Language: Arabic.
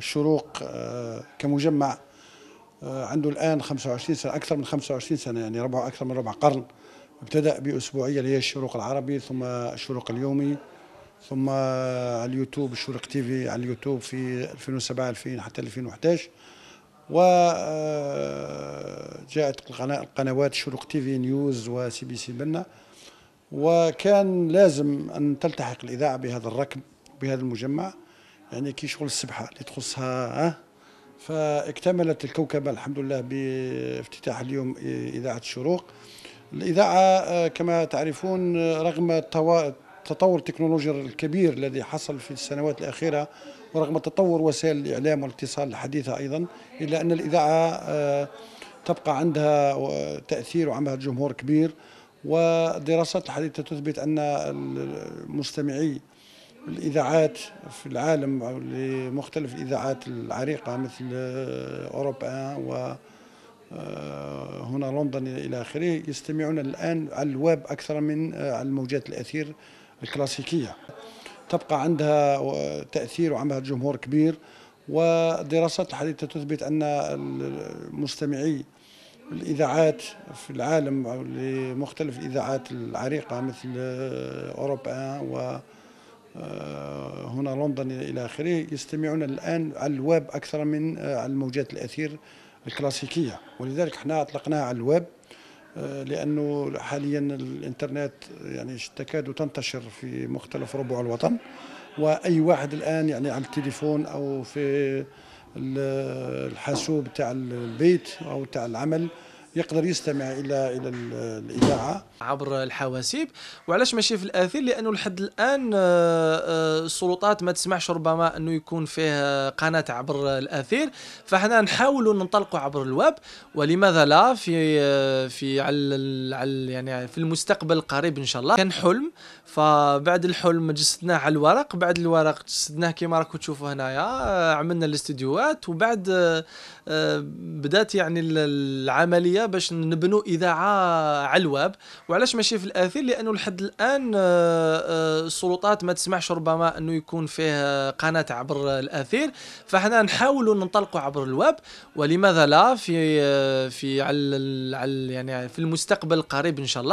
الشروق آه، كمجمع آه، عنده الآن 25 سنة أكثر من 25 سنة يعني ربع أكثر من ربع قرن ابتدأ بأسبوعية اللي هي الشروق العربي ثم الشروق اليومي ثم على اليوتيوب الشروق تيفي على اليوتيوب في 2007 2000 حتى 2011 وجاءت آه، القنوات شروق تيفي نيوز وسي بي سي بنا وكان لازم أن تلتحق الإذاعة بهذا الركب بهذا المجمع يعني كي شغل السبحه اللي تخصها ها فاكتملت الكوكبه الحمد لله بافتتاح اليوم اذاعه الشروق الاذاعه آه، كما تعرفون آه، رغم التطور التكنولوجي الكبير الذي حصل في السنوات الأخيرة ورغم تطور وسائل الإعلام والاتصال الحديثة أيضا إلا أن الإذاعة آه، تبقى عندها تأثير وعندها جمهور كبير والدراسات الحديثة تثبت أن المستمعي الإذاعات في العالم أو لمختلف الإذاعات العريقة مثل أوروبا و آه، هنا لندن إلى آخره يستمعون الآن على الويب أكثر من على آه، الموجات الأثير الكلاسيكية تبقى عندها آه، تأثير وعندها جمهور كبير والدراسات الحديثة تثبت أن مستمعي الإذاعات في العالم أو لمختلف الإذاعات العريقة مثل أوروبا و آه، هنا لندن إلى آخره يستمعون الآن على الواب أكثر من آه، على الموجات الأثير الكلاسيكية ولذلك احنا أطلقناها على الواب آه، لأنه حاليا الإنترنت يعني تكاد تنتشر في مختلف ربوع الوطن وأي واحد الآن يعني على التليفون أو في الحاسوب تاع البيت أو تاع العمل يقدر يستمع الى الى الاذاعه عبر الحواسيب وعلاش ماشي في الاثير لانه لحد الان آه، آه، السلطات ما تسمعش ربما انه يكون فيه قناه عبر الاثير فاحنا نحاولوا ننطلقوا عبر الويب ولماذا لا في آه، في على على يعني في المستقبل القريب ان شاء الله كان حلم فبعد الحلم جسدناه على الورق بعد الورق جسدناه كما راكم تشوفوا هنايا عملنا الاستديوهات وبعد بدات يعني العمليه الوقتيه باش نبنوا اذاعه على الواب وعلاش ماشي في الاثير لانه لحد الان آه، آه، السلطات ما تسمحش ربما انه يكون فيه قناه عبر الاثير فاحنا نحاولوا ننطلقوا عبر الواب ولماذا لا في آه، في على يعني في المستقبل القريب ان شاء الله